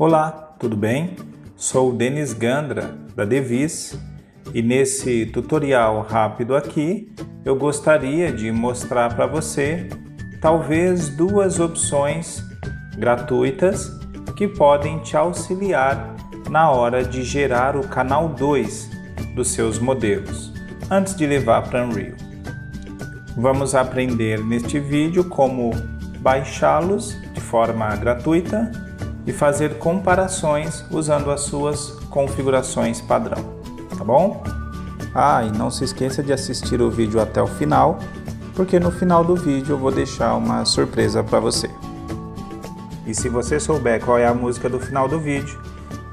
Olá, tudo bem? Sou o Denis Gandra da Devis e nesse tutorial rápido aqui eu gostaria de mostrar para você talvez duas opções gratuitas que podem te auxiliar na hora de gerar o canal 2 dos seus modelos antes de levar para Unreal. Vamos aprender neste vídeo como baixá-los de forma gratuita e fazer comparações usando as suas configurações padrão, tá bom? Ah, e não se esqueça de assistir o vídeo até o final, porque no final do vídeo eu vou deixar uma surpresa para você. E se você souber qual é a música do final do vídeo,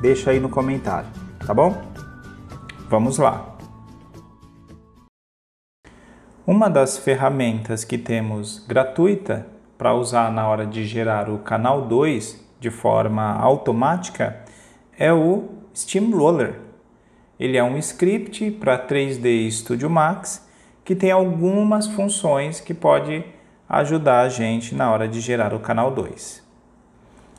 deixa aí no comentário, tá bom? Vamos lá! Uma das ferramentas que temos gratuita para usar na hora de gerar o canal 2 de forma automática é o Steamroller. Ele é um script para 3D Studio Max que tem algumas funções que pode ajudar a gente na hora de gerar o canal 2.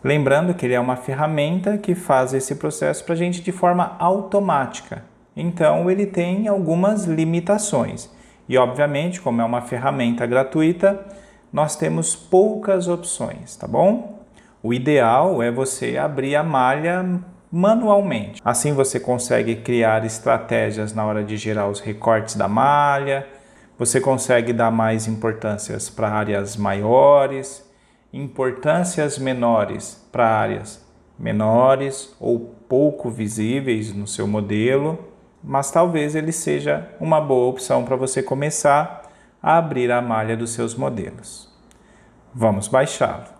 Lembrando que ele é uma ferramenta que faz esse processo para a gente de forma automática. Então ele tem algumas limitações. E obviamente, como é uma ferramenta gratuita, nós temos poucas opções, tá bom? O ideal é você abrir a malha manualmente. Assim você consegue criar estratégias na hora de gerar os recortes da malha, você consegue dar mais importâncias para áreas maiores, importâncias menores para áreas menores ou pouco visíveis no seu modelo, mas talvez ele seja uma boa opção para você começar a abrir a malha dos seus modelos. Vamos baixá-lo.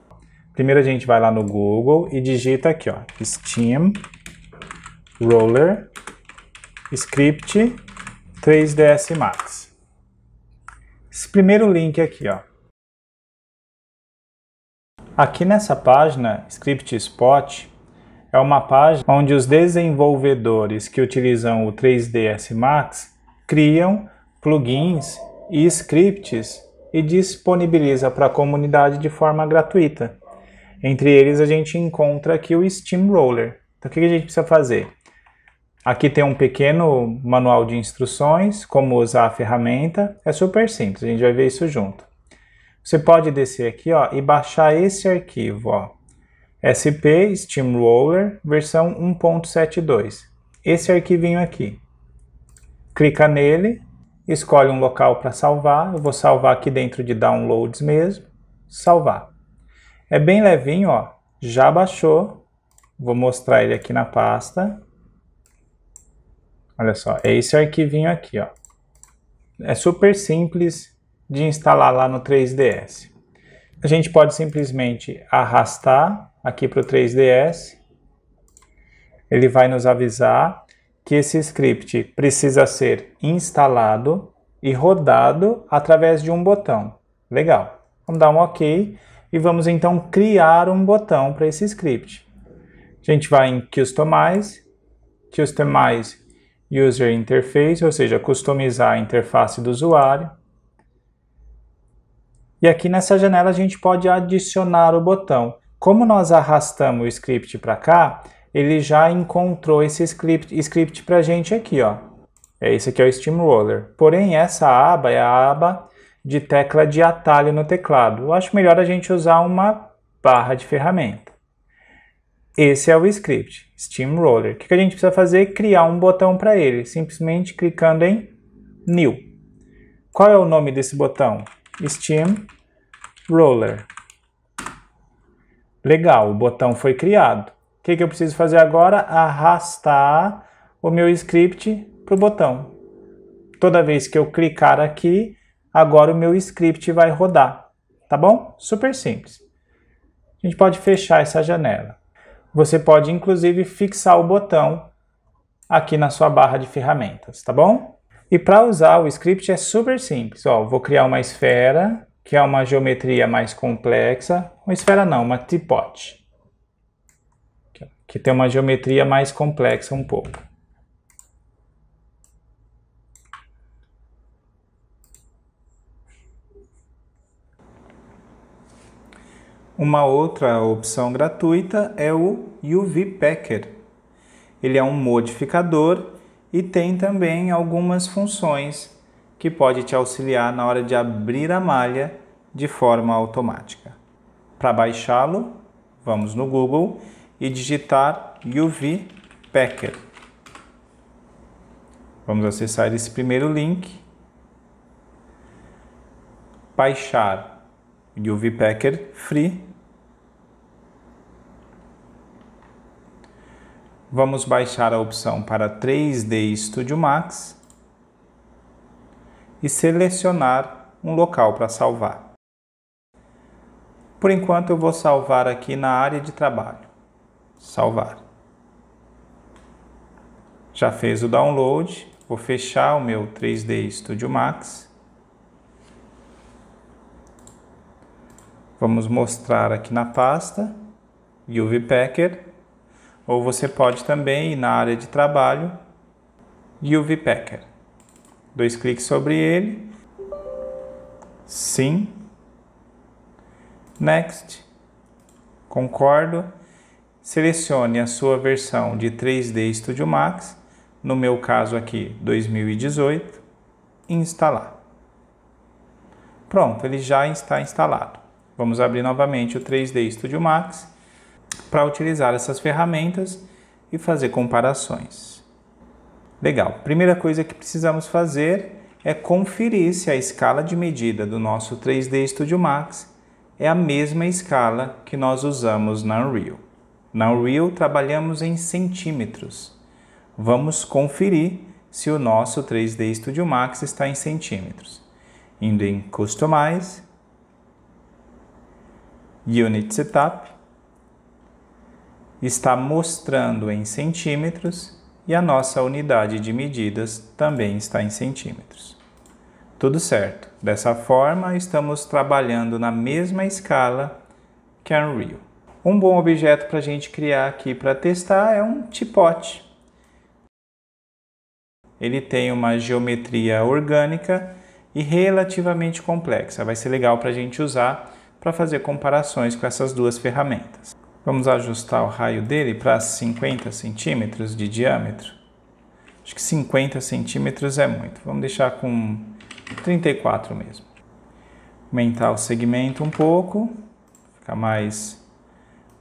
Primeiro a gente vai lá no Google e digita aqui, ó, Steam Roller Script 3ds Max. Esse primeiro link aqui, ó. Aqui nessa página, Script Spot, é uma página onde os desenvolvedores que utilizam o 3ds Max criam plugins e scripts e disponibiliza para a comunidade de forma gratuita. Entre eles, a gente encontra aqui o Steamroller. Então, o que a gente precisa fazer? Aqui tem um pequeno manual de instruções, como usar a ferramenta. É super simples, a gente vai ver isso junto. Você pode descer aqui ó, e baixar esse arquivo, ó, SP Steamroller versão 1.72. Esse arquivinho aqui. Clica nele, escolhe um local para salvar. Eu vou salvar aqui dentro de Downloads mesmo. Salvar. É bem levinho, ó. Já baixou. Vou mostrar ele aqui na pasta. Olha só, é esse arquivinho aqui, ó. É super simples de instalar lá no 3DS. A gente pode simplesmente arrastar aqui para o 3DS. Ele vai nos avisar que esse script precisa ser instalado e rodado através de um botão. Legal. Vamos dar um OK e vamos então criar um botão para esse script. A gente vai em Customize, Customize User Interface, ou seja, customizar a interface do usuário. E aqui nessa janela a gente pode adicionar o botão. Como nós arrastamos o script para cá, ele já encontrou esse script, script para a gente aqui. Ó. É esse aqui é o Steamroller. Porém, essa aba é a aba de tecla de atalho no teclado. Eu acho melhor a gente usar uma barra de ferramenta. Esse é o script, Steamroller. O que a gente precisa fazer? Criar um botão para ele, simplesmente clicando em New. Qual é o nome desse botão? Steamroller. Legal, o botão foi criado. O que, que eu preciso fazer agora? Arrastar o meu script para o botão. Toda vez que eu clicar aqui, agora o meu script vai rodar, tá bom? Super simples. A gente pode fechar essa janela. Você pode, inclusive, fixar o botão aqui na sua barra de ferramentas, tá bom? E para usar o script é super simples. Ó, vou criar uma esfera, que é uma geometria mais complexa. Uma esfera não, uma tipote. Que tem uma geometria mais complexa um pouco. Uma outra opção gratuita é o UV Packer. Ele é um modificador e tem também algumas funções que pode te auxiliar na hora de abrir a malha de forma automática. Para baixá-lo, vamos no Google e digitar UV Packer. Vamos acessar esse primeiro link. Baixar UV Packer Free Vamos baixar a opção para 3D Studio Max e selecionar um local para salvar. Por enquanto eu vou salvar aqui na área de trabalho. Salvar. Já fez o download, vou fechar o meu 3D Studio Max. Vamos mostrar aqui na pasta UV Packer ou você pode também ir na área de trabalho e o VPacker. Dois cliques sobre ele. Sim. Next. Concordo. Selecione a sua versão de 3D Studio Max, no meu caso aqui 2018, e instalar. Pronto, ele já está instalado. Vamos abrir novamente o 3D Studio Max para utilizar essas ferramentas e fazer comparações. Legal, primeira coisa que precisamos fazer é conferir se a escala de medida do nosso 3D Studio Max é a mesma escala que nós usamos na Unreal. Na Unreal trabalhamos em centímetros. Vamos conferir se o nosso 3D Studio Max está em centímetros. Indo em Customize, Unit Setup, está mostrando em centímetros e a nossa unidade de medidas também está em centímetros. Tudo certo. Dessa forma, estamos trabalhando na mesma escala que a Unreal. Um bom objeto para a gente criar aqui para testar é um tipote. Ele tem uma geometria orgânica e relativamente complexa. Vai ser legal para a gente usar para fazer comparações com essas duas ferramentas. Vamos ajustar o raio dele para 50 centímetros de diâmetro. Acho que 50 centímetros é muito. Vamos deixar com 34 mesmo. Aumentar o segmento um pouco, ficar mais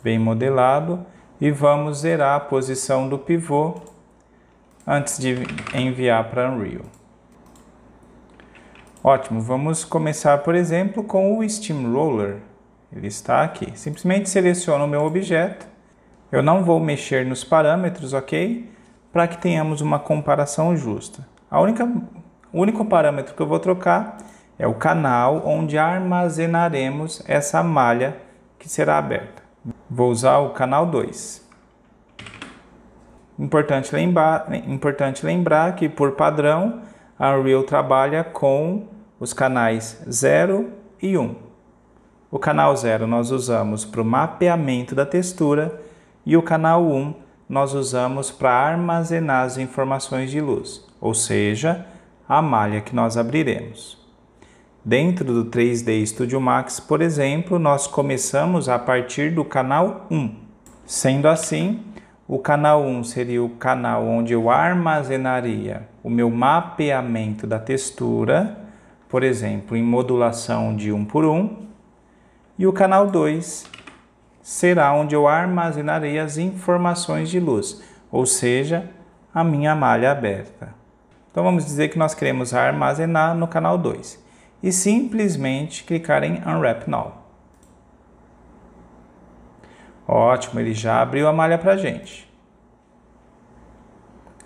bem modelado. E vamos zerar a posição do pivô antes de enviar para Unreal. Ótimo, vamos começar, por exemplo, com o Steamroller. Ele está aqui. Simplesmente seleciono o meu objeto. Eu não vou mexer nos parâmetros, ok? Para que tenhamos uma comparação justa. A única, o único parâmetro que eu vou trocar é o canal onde armazenaremos essa malha que será aberta. Vou usar o canal 2. Importante lembrar, importante lembrar que, por padrão, a Unreal trabalha com os canais 0 e 1. Um. O canal 0 nós usamos para o mapeamento da textura e o canal 1 um nós usamos para armazenar as informações de luz, ou seja, a malha que nós abriremos. Dentro do 3D Studio Max, por exemplo, nós começamos a partir do canal 1. Sendo assim, o canal 1 seria o canal onde eu armazenaria o meu mapeamento da textura, por exemplo, em modulação de 1 por 1, e o canal 2 será onde eu armazenarei as informações de luz, ou seja, a minha malha aberta. Então vamos dizer que nós queremos armazenar no canal 2 e simplesmente clicar em Unwrap Now. Ótimo, ele já abriu a malha para a gente.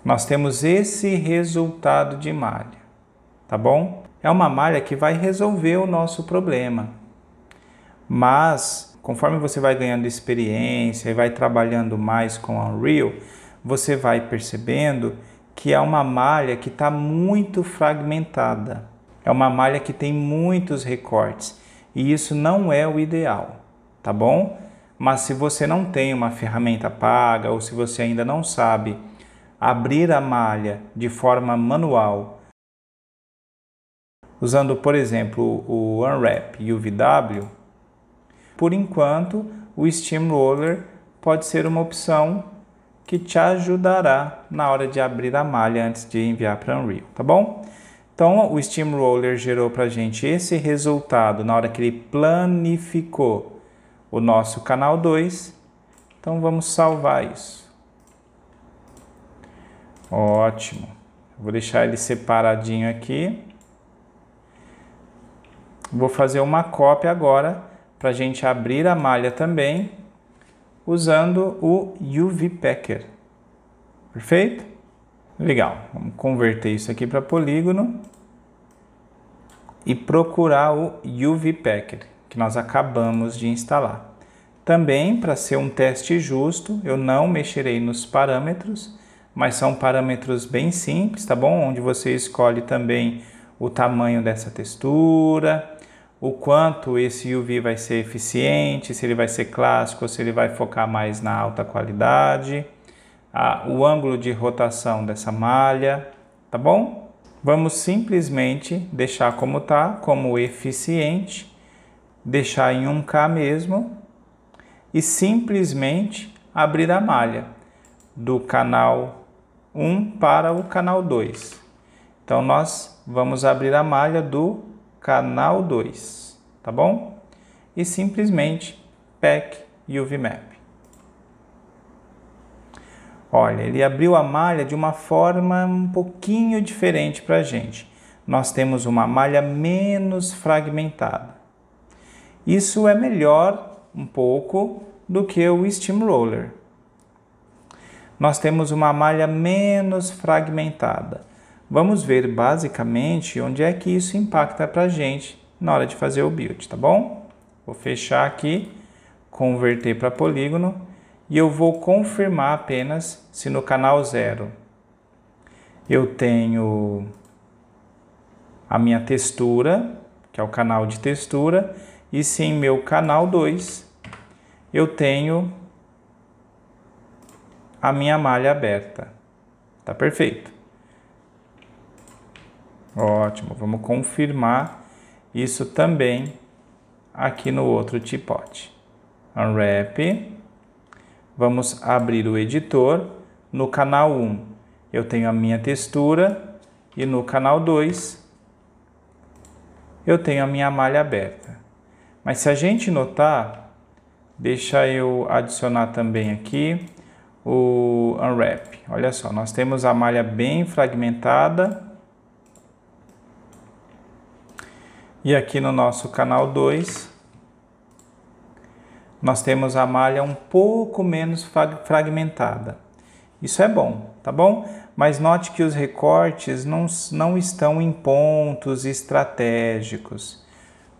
Nós temos esse resultado de malha, tá bom? É uma malha que vai resolver o nosso problema. Mas conforme você vai ganhando experiência e vai trabalhando mais com o Unreal, você vai percebendo que é uma malha que está muito fragmentada. É uma malha que tem muitos recortes e isso não é o ideal, tá bom? Mas se você não tem uma ferramenta paga ou se você ainda não sabe abrir a malha de forma manual, usando por exemplo o Unwrap e o VW, por enquanto, o steamroller pode ser uma opção que te ajudará na hora de abrir a malha antes de enviar para Unreal, tá bom? Então, o Steamroller gerou para a gente esse resultado na hora que ele planificou o nosso canal 2. Então, vamos salvar isso. Ótimo. Vou deixar ele separadinho aqui. Vou fazer uma cópia agora para a gente abrir a malha também usando o UV Packer. Perfeito? Legal. Vamos converter isso aqui para polígono e procurar o UV Packer que nós acabamos de instalar. Também, para ser um teste justo, eu não mexerei nos parâmetros, mas são parâmetros bem simples, tá bom? Onde você escolhe também o tamanho dessa textura, o quanto esse UV vai ser eficiente, se ele vai ser clássico, se ele vai focar mais na alta qualidade, a, ah, o ângulo de rotação dessa malha, tá bom? Vamos simplesmente deixar como tá, como eficiente, deixar em 1K mesmo e simplesmente abrir a malha do canal 1 para o canal 2. Então nós vamos abrir a malha do canal 2, tá bom? E simplesmente pack map. Olha, ele abriu a malha de uma forma um pouquinho diferente para a gente. Nós temos uma malha menos fragmentada. Isso é melhor um pouco do que o Steamroller. Nós temos uma malha menos fragmentada Vamos ver basicamente onde é que isso impacta para a gente na hora de fazer o build, tá bom? Vou fechar aqui, converter para polígono e eu vou confirmar apenas se no canal zero eu tenho a minha textura, que é o canal de textura, e se em meu canal 2 eu tenho a minha malha aberta. Tá perfeito. Ótimo, vamos confirmar isso também aqui no outro tipote. Unwrap. Vamos abrir o editor. No canal 1 eu tenho a minha textura e no canal 2 eu tenho a minha malha aberta. Mas se a gente notar, deixa eu adicionar também aqui o unwrap. Olha só, nós temos a malha bem fragmentada E aqui no nosso canal 2, nós temos a malha um pouco menos fragmentada. Isso é bom, tá bom? Mas note que os recortes não, não estão em pontos estratégicos.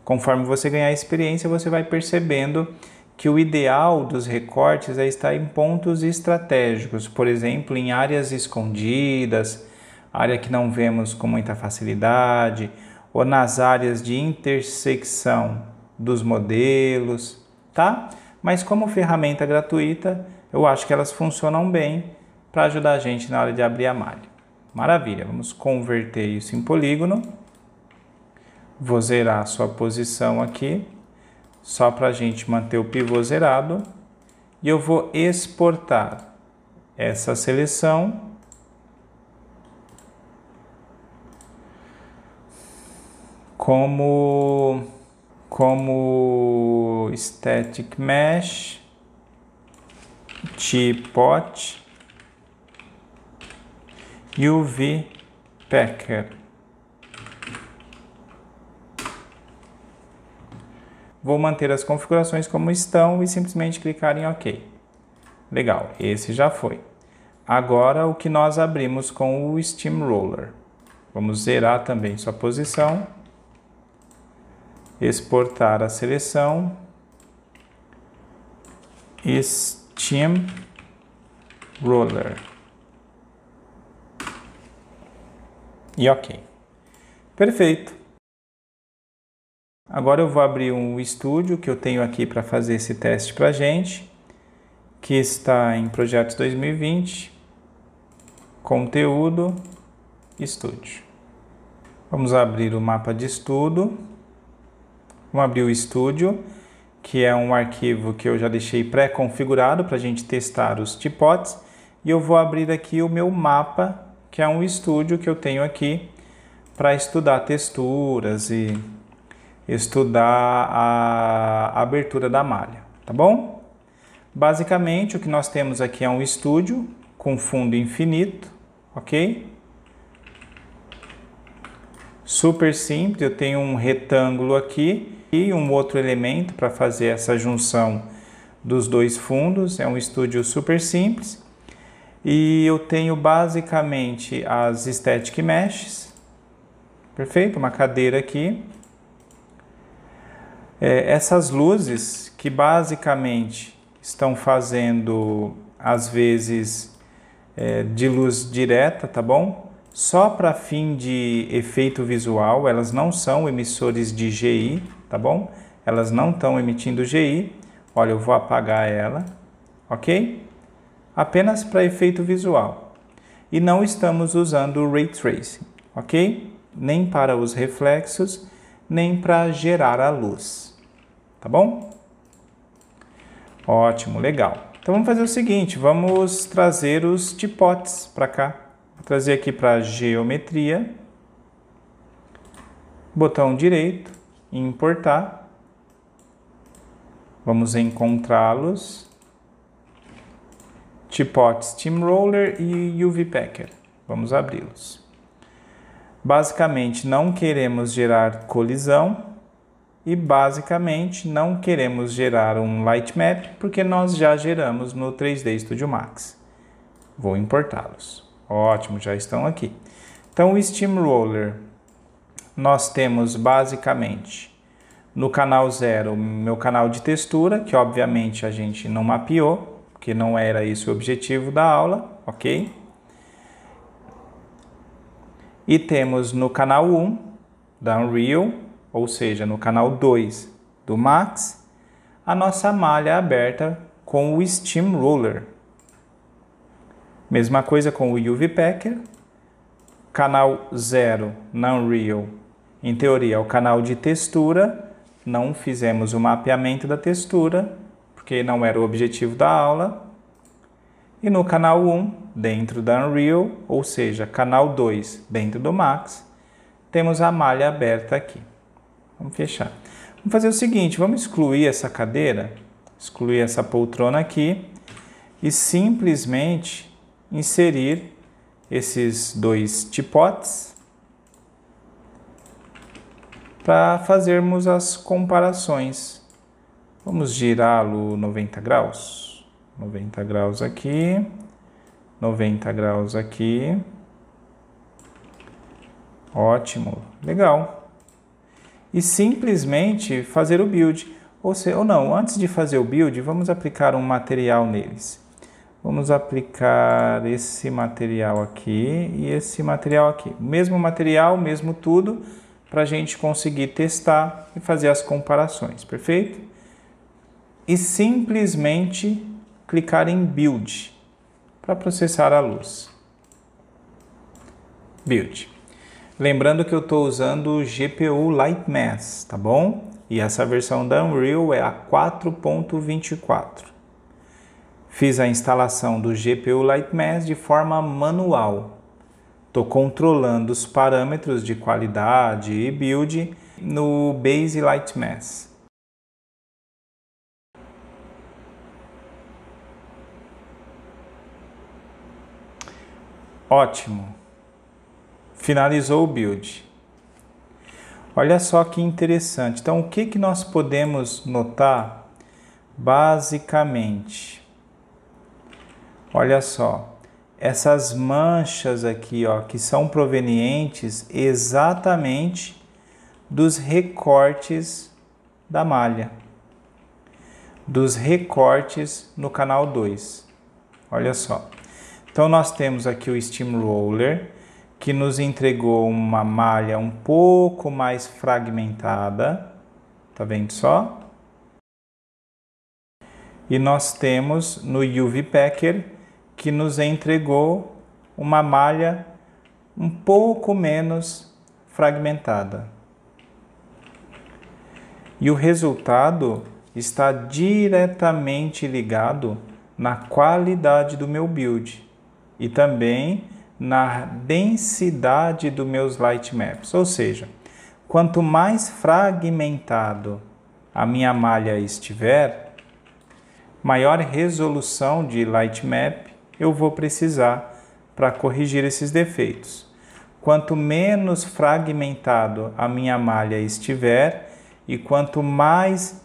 Conforme você ganhar experiência, você vai percebendo que o ideal dos recortes é estar em pontos estratégicos, por exemplo, em áreas escondidas, área que não vemos com muita facilidade, ou nas áreas de intersecção dos modelos, tá? Mas como ferramenta gratuita, eu acho que elas funcionam bem para ajudar a gente na hora de abrir a malha. Maravilha, vamos converter isso em polígono. Vou zerar a sua posição aqui, só para a gente manter o pivô zerado. E eu vou exportar essa seleção como como static mesh, teapot, UV packer. Vou manter as configurações como estão e simplesmente clicar em OK. Legal, esse já foi. Agora o que nós abrimos com o Steamroller. Vamos zerar também sua posição exportar a seleção, Steam Roller. E ok. Perfeito. Agora eu vou abrir um estúdio que eu tenho aqui para fazer esse teste para gente, que está em Projetos 2020, Conteúdo, Estúdio. Vamos abrir o mapa de estudo Vamos abrir o Studio, que é um arquivo que eu já deixei pré-configurado para a gente testar os teapots. E eu vou abrir aqui o meu mapa, que é um estúdio que eu tenho aqui para estudar texturas e estudar a abertura da malha, tá bom? Basicamente, o que nós temos aqui é um estúdio com fundo infinito, ok? Super simples, eu tenho um retângulo aqui aqui um outro elemento para fazer essa junção dos dois fundos. É um estúdio super simples. E eu tenho basicamente as static meshes. Perfeito? Uma cadeira aqui. É, essas luzes que basicamente estão fazendo, às vezes, é, de luz direta, tá bom? só para fim de efeito visual, elas não são emissores de GI, tá bom? Elas não estão emitindo GI. Olha, eu vou apagar ela, ok? Apenas para efeito visual. E não estamos usando o Ray Tracing, ok? Nem para os reflexos, nem para gerar a luz, tá bom? Ótimo, legal. Então vamos fazer o seguinte, vamos trazer os tipotes para cá. Vou trazer aqui para geometria, botão direito, importar. Vamos encontrá-los. Teapot Steamroller e UV Packer. Vamos abri-los. Basicamente, não queremos gerar colisão e basicamente não queremos gerar um light map porque nós já geramos no 3D Studio Max. Vou importá-los. Ótimo, já estão aqui. Então, o Steamroller, nós temos basicamente no canal zero, meu canal de textura, que obviamente a gente não mapeou, porque não era esse o objetivo da aula, ok? E temos no canal 1 da Unreal, ou seja, no canal 2 do Max, a nossa malha aberta com o Steamroller. Mesma coisa com o UV Packer, canal 0 na Unreal, em teoria é o canal de textura, não fizemos o mapeamento da textura, porque não era o objetivo da aula. E no canal 1, dentro da Unreal, ou seja, canal 2, dentro do Max, temos a malha aberta aqui. Vamos fechar. Vamos fazer o seguinte, vamos excluir essa cadeira, excluir essa poltrona aqui e simplesmente inserir esses dois tipotes para fazermos as comparações. Vamos girá-lo 90 graus. 90 graus aqui, 90 graus aqui. Ótimo, legal. E simplesmente fazer o build. Ou, se, ou não, antes de fazer o build, vamos aplicar um material neles. Vamos aplicar esse material aqui e esse material aqui. Mesmo material, mesmo tudo, para a gente conseguir testar e fazer as comparações, perfeito? E simplesmente clicar em Build para processar a luz. Build. Lembrando que eu estou usando o GPU Lightmass, tá bom? E essa versão da Unreal é a 4.24. Fiz a instalação do GPU Lightmass de forma manual. Estou controlando os parâmetros de qualidade e build no Base Lightmass. Ótimo. Finalizou o build. Olha só que interessante. Então, o que, que nós podemos notar basicamente? Olha só, essas manchas aqui, ó, que são provenientes exatamente dos recortes da malha, dos recortes no canal 2. Olha só. Então nós temos aqui o Steamroller que nos entregou uma malha um pouco mais fragmentada, tá vendo só? E nós temos no UV Packer que nos entregou uma malha um pouco menos fragmentada. E o resultado está diretamente ligado na qualidade do meu build e também na densidade dos meus light maps. Ou seja, quanto mais fragmentado a minha malha estiver, maior resolução de light map eu vou precisar para corrigir esses defeitos. Quanto menos fragmentado a minha malha estiver e quanto mais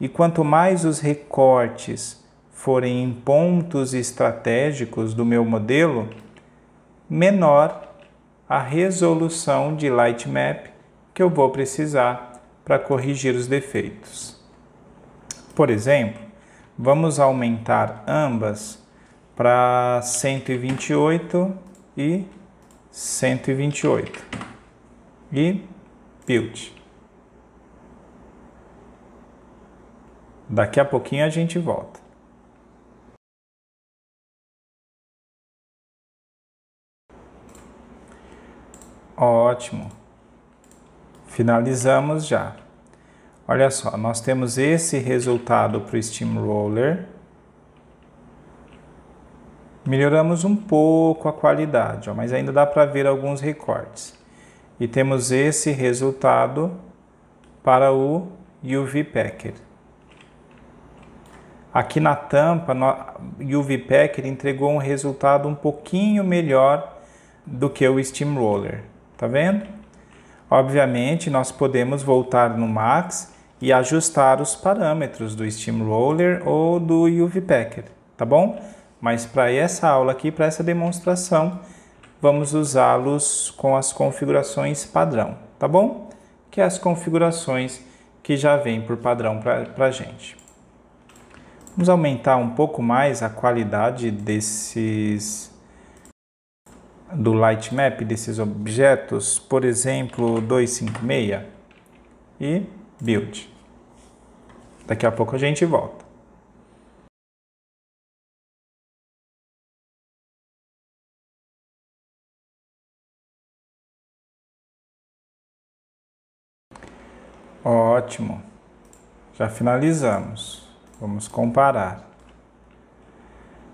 e quanto mais os recortes forem em pontos estratégicos do meu modelo, menor a resolução de Lightmap que eu vou precisar para corrigir os defeitos. Por exemplo, vamos aumentar ambas para 128 e 128 e build. Daqui a pouquinho a gente volta. Ótimo. Finalizamos já. Olha só, nós temos esse resultado para o Steamroller. Melhoramos um pouco a qualidade, ó, mas ainda dá para ver alguns recortes. E temos esse resultado para o UV Packer. Aqui na tampa, o UV Packer entregou um resultado um pouquinho melhor do que o Steamroller, tá vendo? Obviamente, nós podemos voltar no Max e ajustar os parâmetros do Steamroller ou do UV Packer, tá bom? Mas para essa aula aqui, para essa demonstração, vamos usá-los com as configurações padrão, tá bom? Que é as configurações que já vêm por padrão para a gente. Vamos aumentar um pouco mais a qualidade desses do lightmap desses objetos, por exemplo, 256 e build. Daqui a pouco a gente volta. Ótimo. Já finalizamos. Vamos comparar.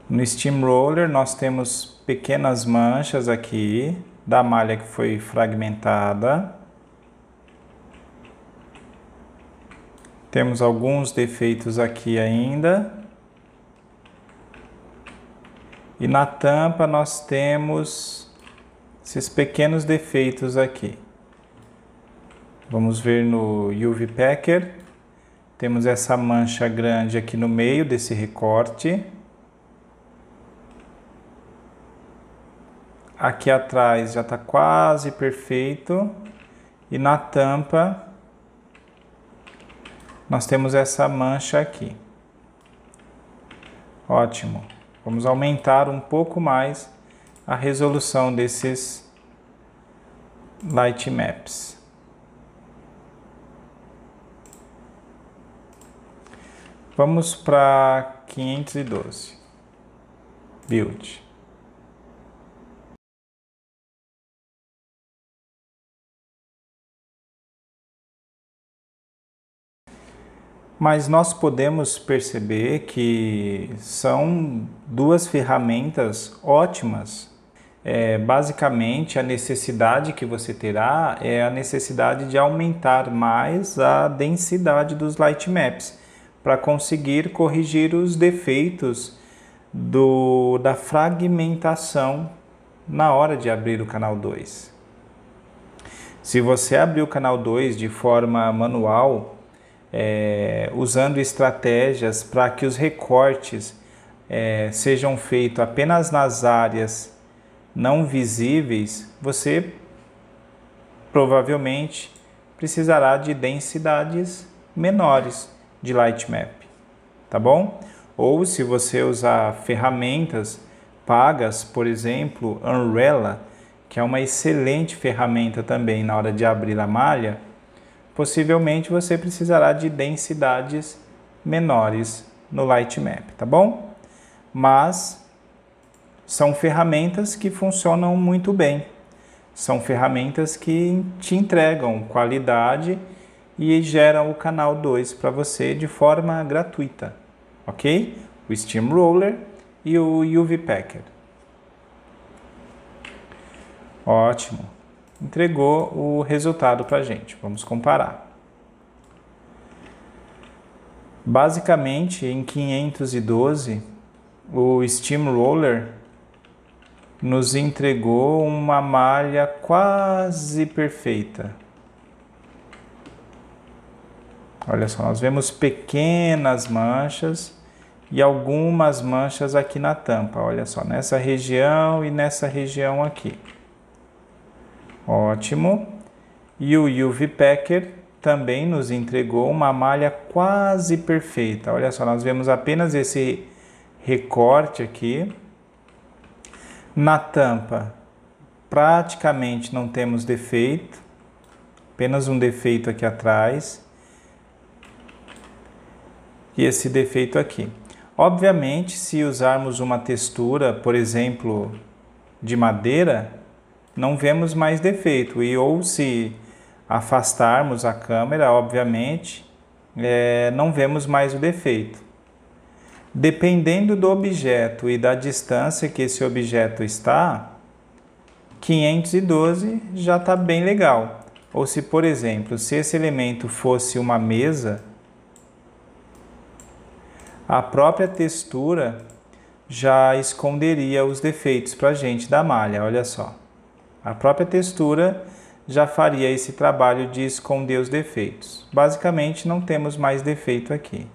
No steamroller nós temos pequenas manchas aqui da malha que foi fragmentada. Temos alguns defeitos aqui ainda. E na tampa nós temos esses pequenos defeitos aqui. Vamos ver no UV Packer. Temos essa mancha grande aqui no meio desse recorte. Aqui atrás já está quase perfeito. E na tampa nós temos essa mancha aqui. Ótimo. Vamos aumentar um pouco mais a resolução desses light maps. Vamos para 512. Build. Mas nós podemos perceber que são duas ferramentas ótimas é, basicamente a necessidade que você terá é a necessidade de aumentar mais a densidade dos lightmaps para conseguir corrigir os defeitos do, da fragmentação na hora de abrir o canal 2. Se você abrir o canal 2 de forma manual, é, usando estratégias para que os recortes é, sejam feitos apenas nas áreas não visíveis, você provavelmente precisará de densidades menores de Lightmap, tá bom? Ou se você usar ferramentas pagas, por exemplo, Unrella, que é uma excelente ferramenta também na hora de abrir a malha, possivelmente você precisará de densidades menores no Lightmap, tá bom? Mas são ferramentas que funcionam muito bem. São ferramentas que te entregam qualidade e gera o canal 2 para você de forma gratuita, ok? O Steamroller e o UV Packer. Ótimo. Entregou o resultado para a gente. Vamos comparar. Basicamente, em 512, o Steamroller nos entregou uma malha quase perfeita. Olha só, nós vemos pequenas manchas e algumas manchas aqui na tampa. Olha só, nessa região e nessa região aqui. Ótimo. E o UV Packer também nos entregou uma malha quase perfeita. Olha só, nós vemos apenas esse recorte aqui. Na tampa, praticamente não temos defeito. Apenas um defeito aqui atrás e esse defeito aqui. Obviamente, se usarmos uma textura, por exemplo, de madeira, não vemos mais defeito. E ou se afastarmos a câmera, obviamente, é, não vemos mais o defeito. Dependendo do objeto e da distância que esse objeto está, 512 já está bem legal. Ou se, por exemplo, se esse elemento fosse uma mesa, a própria textura já esconderia os defeitos para a gente da malha, olha só. A própria textura já faria esse trabalho de esconder os defeitos. Basicamente, não temos mais defeito aqui.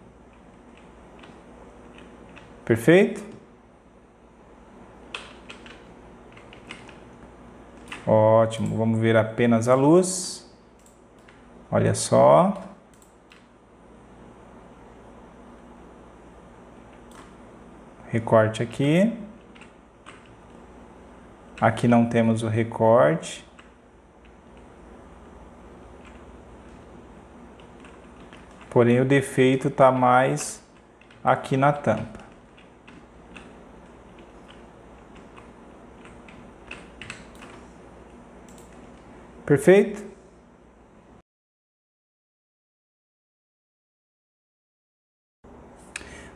Perfeito? Ótimo, vamos ver apenas a luz. Olha só. recorte aqui. Aqui não temos o recorte. Porém, o defeito está mais aqui na tampa. Perfeito?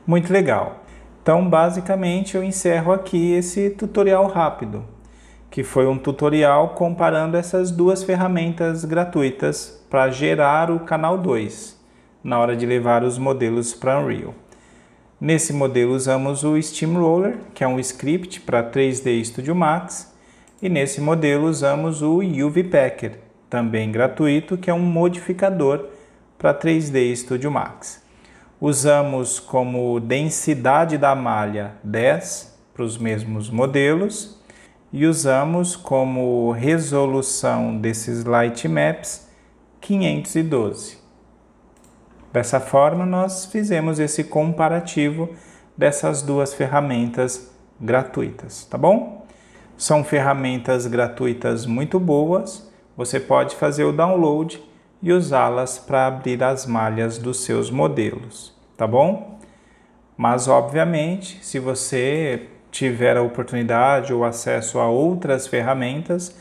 Muito legal. Então, basicamente, eu encerro aqui esse tutorial rápido, que foi um tutorial comparando essas duas ferramentas gratuitas para gerar o canal 2, na hora de levar os modelos para Unreal. Nesse modelo usamos o Steamroller, que é um script para 3D Studio Max, e nesse modelo usamos o UV Packer, também gratuito, que é um modificador para 3D Studio Max usamos como densidade da malha 10 para os mesmos modelos e usamos como resolução desses light maps 512. Dessa forma, nós fizemos esse comparativo dessas duas ferramentas gratuitas, tá bom? São ferramentas gratuitas muito boas, você pode fazer o download e usá-las para abrir as malhas dos seus modelos, tá bom? Mas obviamente, se você tiver a oportunidade ou acesso a outras ferramentas,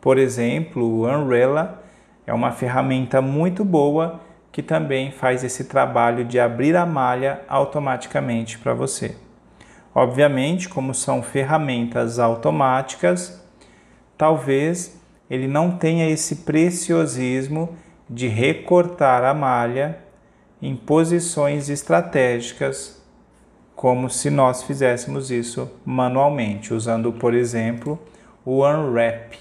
por exemplo, o Unrella é uma ferramenta muito boa que também faz esse trabalho de abrir a malha automaticamente para você. Obviamente, como são ferramentas automáticas, talvez ele não tenha esse preciosismo de recortar a malha em posições estratégicas, como se nós fizéssemos isso manualmente, usando, por exemplo, o Unwrap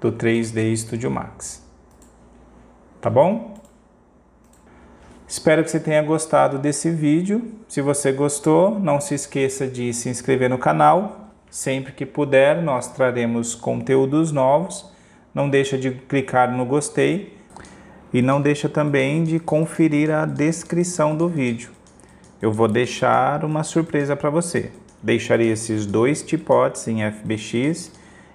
do 3D Studio Max. Tá bom? Espero que você tenha gostado desse vídeo. Se você gostou, não se esqueça de se inscrever no canal. Sempre que puder, nós traremos conteúdos novos não deixa de clicar no gostei e não deixa também de conferir a descrição do vídeo. Eu vou deixar uma surpresa para você. Deixarei esses dois tipotes em FBX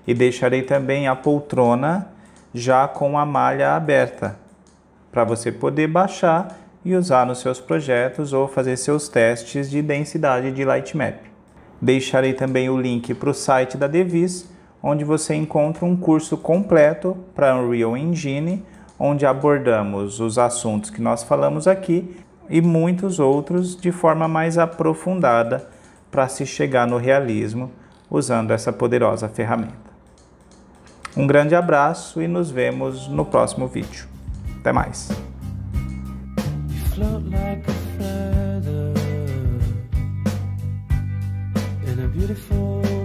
e deixarei também a poltrona já com a malha aberta para você poder baixar e usar nos seus projetos ou fazer seus testes de densidade de Lightmap. Deixarei também o link para o site da Devis onde você encontra um curso completo para Unreal Engine, onde abordamos os assuntos que nós falamos aqui e muitos outros de forma mais aprofundada para se chegar no realismo usando essa poderosa ferramenta. Um grande abraço e nos vemos no próximo vídeo. Até mais! beautiful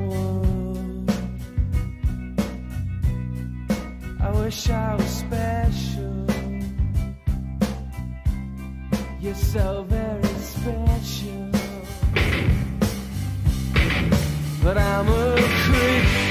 wish I was special. You're so very special. But I'm a creep.